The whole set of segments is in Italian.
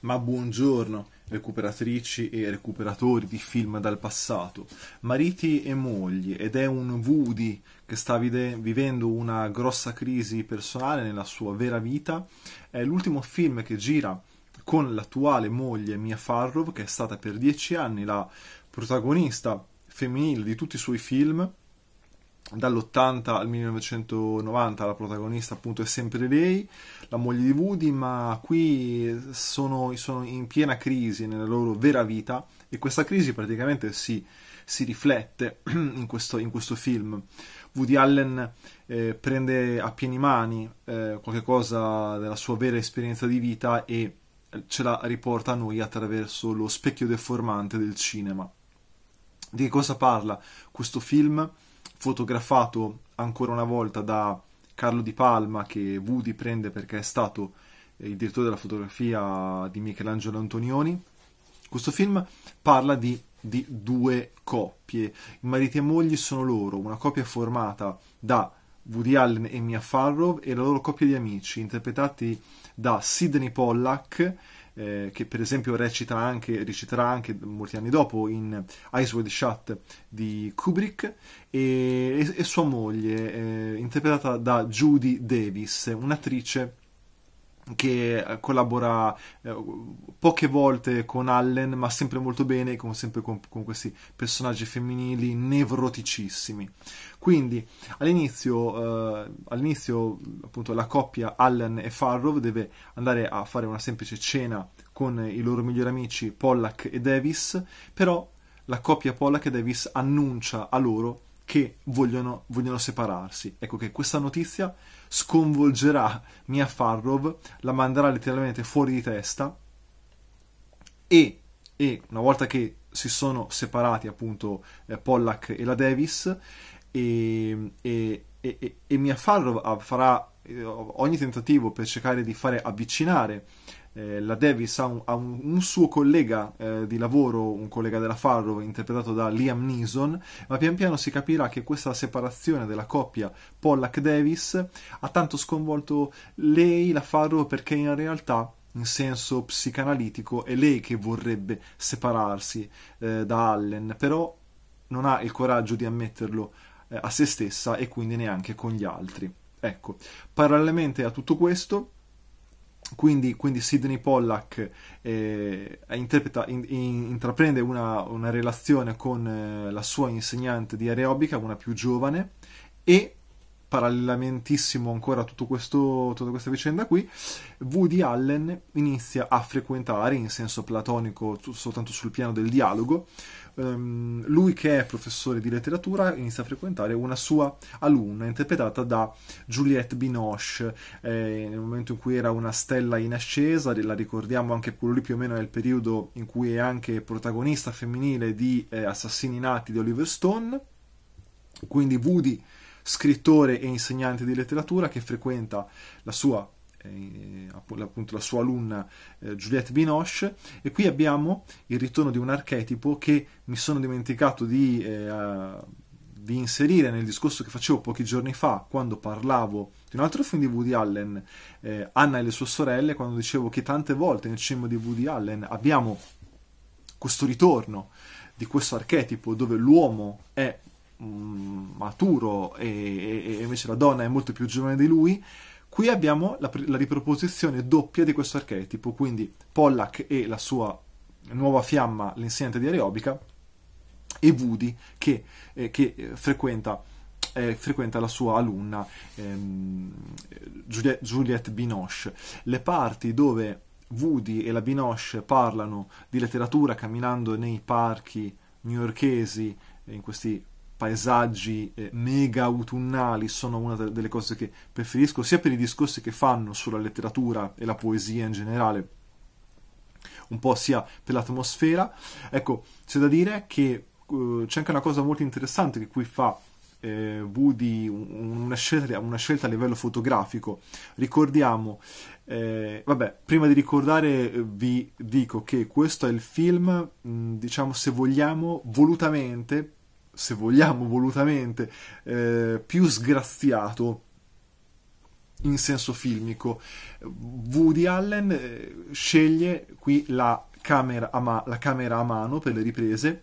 ma buongiorno recuperatrici e recuperatori di film dal passato, mariti e mogli, ed è un Woody che sta vide- vivendo una grossa crisi personale nella sua vera vita. È l'ultimo film che gira con l'attuale moglie Mia Farrow, che è stata per dieci anni la protagonista femminile di tutti i suoi film dall'80 al 1990 la protagonista appunto è sempre lei, la moglie di Woody, ma qui sono, sono in piena crisi nella loro vera vita e questa crisi praticamente si, si riflette in questo, in questo, film. Woody Allen eh, prende a pieni mani eh, qualcosa della sua vera esperienza di vita e ce la riporta a noi attraverso lo specchio deformante del cinema. Di che cosa parla questo film? fotografato ancora una volta da Carlo Di Palma che Woody prende perché è stato eh, il direttore della fotografia di Michelangelo Antonioni. Questo film parla di, di due coppie, i mariti e mogli sono loro, una coppia formata da Woody Allen e Mia Farrow e la loro coppia di amici, interpretati da Sidney Pollack eh, che per esempio recita anche, reciterà anche molti anni dopo in Ice Wide Shut di Kubrick, e, e, e sua moglie, eh, interpretata da Judy Davis, un'attrice che eh, collabora eh, poche volte con Allen, ma sempre molto bene, come sempre con, con questi personaggi femminili nevroticissimi. Quindi all'inizio, eh, all'inizio appunto, la coppia Allen e Farrow deve andare a fare una semplice cena con i loro migliori amici Pollack e Davis, però la coppia Pollack e Davis annuncia a loro che vogliono, vogliono separarsi. Ecco che questa notizia sconvolgerà Mia Farrov, la manderà letteralmente fuori di testa e, e una volta che si sono separati appunto eh, Pollack e la Davis e, e, e, e Mia Farrov ah, farà eh, ogni tentativo per cercare di fare avvicinare eh, la Davis ha, un, ha un, suo collega eh, di lavoro, un collega della Farrow interpretato da Liam Neeson, ma pian piano si capirà che questa separazione della coppia Pollack-Davis ha tanto sconvolto lei, la Farrow, perché in realtà in senso psicanalitico è lei che vorrebbe separarsi eh, da Allen, però non ha il coraggio di ammetterlo eh, a se stessa e quindi neanche con gli altri. Ecco, parallelamente a tutto questo, quindi, quindi, Sidney Pollack eh, in, intraprende una, una, relazione con eh, la sua insegnante di aerobica, una più giovane, e parallelamentissimo ancora a tutto questo, tutta questa vicenda qui, Woody Allen inizia a frequentare in senso platonico, soltanto sul piano del dialogo, um, lui che è professore di letteratura inizia a frequentare una sua alunna interpretata da Juliette Binoche, eh, nel momento in cui era una stella in ascesa, la ricordiamo anche quello lì più o meno è il periodo in cui è anche protagonista femminile di eh, Assassini nati di Oliver Stone, quindi Woody scrittore e insegnante di letteratura che frequenta la sua eh, appunto la sua alunna eh, Juliette Binoche e qui abbiamo il ritorno di un archetipo che mi sono dimenticato di, eh, di, inserire nel discorso che facevo pochi giorni fa quando parlavo di un altro film di Woody Allen eh, Anna e le sue sorelle quando dicevo che tante volte nel cinema di Woody Allen abbiamo questo ritorno di questo archetipo dove l'uomo è Mm, maturo e, e, invece la donna è molto più giovane di lui. Qui abbiamo la, la riproposizione doppia di questo archetipo, quindi Pollack e la sua nuova fiamma, l'insegnante di aerobica, e Woody che, eh, che frequenta, eh, frequenta, la sua alunna ehm, Juliette, Juliette Binoche. Le parti dove Woody e la Binoche parlano di letteratura camminando nei parchi newyorkesi, in questi paesaggi eh, mega autunnali sono una delle cose che preferisco, sia per i discorsi che fanno sulla letteratura e la poesia in generale, un po' sia per l'atmosfera. Ecco, c'è da dire che eh, c'è anche una cosa molto interessante che qui fa eh, Woody, una scelta, una scelta, a livello fotografico. Ricordiamo, eh, vabbè, prima di ricordare eh, vi dico che questo è il film, mh, diciamo se vogliamo, volutamente se vogliamo volutamente, eh, più sgraziato in senso filmico. Woody Allen eh, sceglie qui la camera ma- la camera a mano per le riprese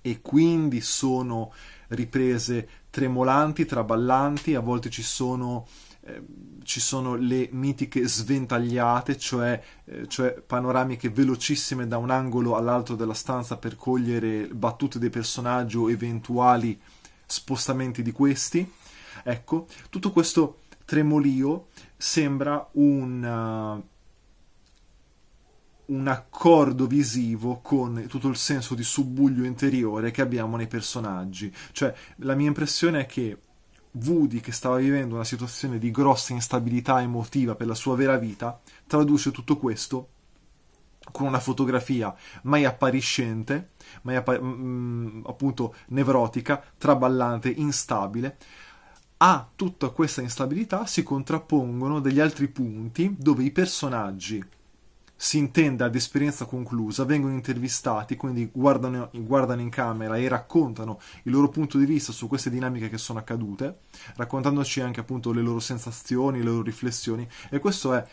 e quindi sono riprese tremolanti, traballanti, a volte ci sono Ehm, ci sono le mitiche sventagliate, cioè, eh, cioè, panoramiche velocissime da un angolo all'altro della stanza per cogliere battute dei personaggi o eventuali spostamenti di questi. Ecco, tutto questo tremolio sembra un, uh, un accordo visivo con tutto il senso di subbuglio interiore che abbiamo nei personaggi. Cioè, la mia impressione è che Woody, che stava vivendo una situazione di grossa instabilità emotiva per la sua vera vita, traduce tutto questo con una fotografia mai appariscente, mai appa- mh, mm, mm, appunto nevrotica, traballante, instabile. A tutta questa instabilità si contrappongono degli altri punti dove i personaggi si intende ad esperienza conclusa, vengono intervistati, quindi guardano, guardano, in camera e raccontano il loro punto di vista su queste dinamiche che sono accadute, raccontandoci anche appunto le loro sensazioni, le loro riflessioni e questo è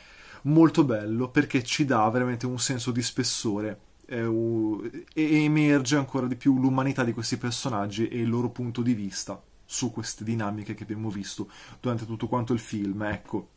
molto bello perché ci dà veramente un senso di spessore eh, e emerge ancora di più l'umanità di questi personaggi e il loro punto di vista su queste dinamiche che abbiamo visto durante tutto quanto il film, ecco.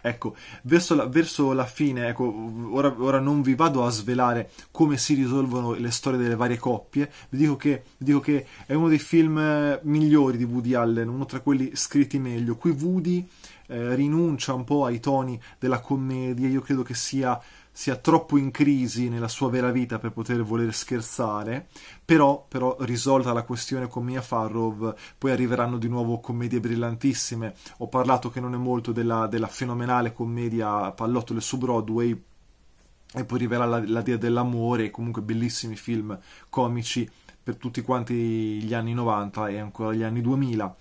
Ecco, verso la, verso la fine, ecco, ora, ora, non vi vado a svelare come si risolvono le storie delle varie coppie, vi dico che, vi dico che è uno dei film eh, migliori di Woody Allen, uno tra quelli scritti meglio. Qui Woody eh, rinuncia un po' ai toni della commedia, io credo che sia sia troppo in crisi nella sua vera vita per poter voler scherzare, però, però risolta la questione con Mia Farrow, poi arriveranno di nuovo commedie brillantissime. Ho parlato che non è molto della, della fenomenale commedia Pallottole su Broadway, e poi arriverà la, la Dia dell'Amore, comunque bellissimi film comici per tutti quanti gli anni 90 e ancora gli anni 2000.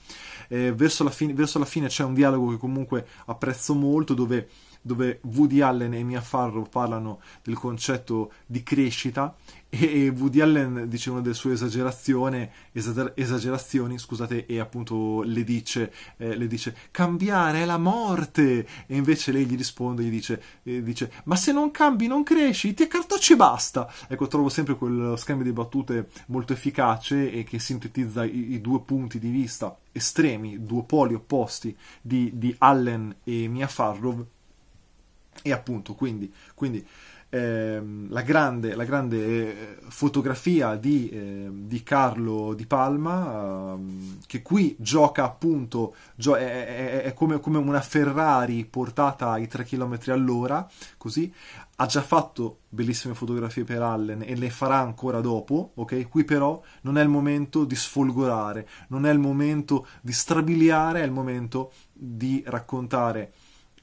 Eh, verso, la fine, verso, la fine, c'è un dialogo che comunque apprezzo molto dove dove Woody Allen e Mia Farrow parlano del concetto di crescita e Woody Allen dice una delle sue esagerazioni, esagerazioni scusate, e appunto le dice, eh, le dice, cambiare è la morte e invece lei gli risponde gli dice, eh, dice ma se non cambi non cresci ti accartocci e basta ecco trovo sempre quello scambio di battute molto efficace e che sintetizza i, i due punti di vista estremi, due poli opposti di, di Allen e Mia Farrow e appunto, quindi, quindi ehm, la, grande, la, grande, eh, fotografia di, eh, di Carlo Di Palma, ehm, che qui gioca appunto, gio- è, è, è come, come, una Ferrari portata ai 3 km all'ora, così, ha già fatto bellissime fotografie per Allen e le farà ancora dopo, ok? Qui però non è il momento di sfolgorare, non è il momento di strabiliare, è il momento di raccontare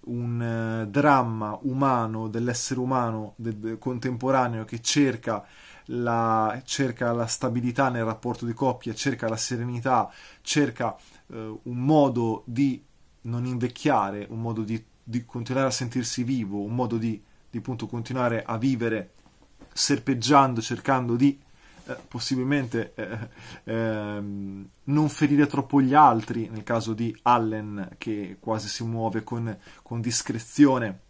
un eh, dramma umano dell'essere umano de- de- contemporaneo che cerca la, cerca la, stabilità nel rapporto di coppia, cerca la serenità, cerca eh, un modo di non invecchiare, un modo di, di continuare a sentirsi vivo, un modo di, di continuare a vivere serpeggiando, cercando di eh, possibilmente eh, ehm, non ferire troppo gli altri, nel caso di Allen che quasi si muove con, con discrezione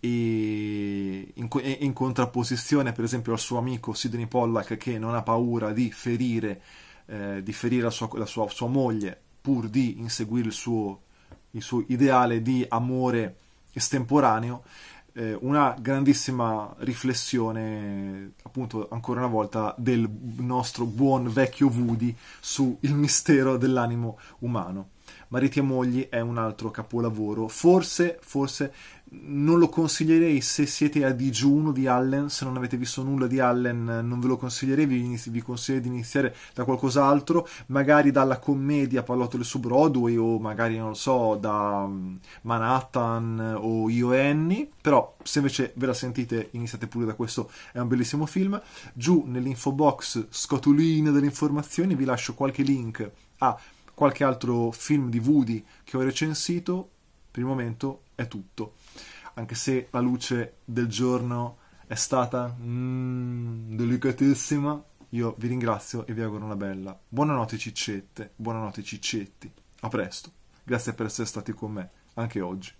e in, in, contrapposizione per esempio al suo amico Sidney Pollack che non ha paura di ferire, eh, di ferire la, sua, la sua, sua moglie pur di inseguire il suo, il suo ideale di amore estemporaneo eh, una grandissima riflessione, appunto, ancora una volta, del nostro buon vecchio Woody sul mistero dell'animo umano. Mariti e mogli è un altro capolavoro. Forse, forse non lo consiglierei se siete a digiuno di Allen, se non avete visto nulla di Allen non ve lo consiglierei, vi, vi consiglio di iniziare da qualcos'altro, magari dalla commedia Pallottole su Broadway o magari, non lo so, da mm, Manhattan o Io e Annie, però se invece ve la sentite iniziate pure da questo, è un bellissimo film. Giù nell'info box, scatolina delle informazioni, vi lascio qualche link a qualche altro film di Woody che ho recensito, per il momento è tutto. Anche se la luce del giorno è stata mm, delicatissima, io vi ringrazio e vi auguro una bella. Buonanotte ciccette, buonanotte ciccetti. A presto. Grazie per essere stati con me anche oggi.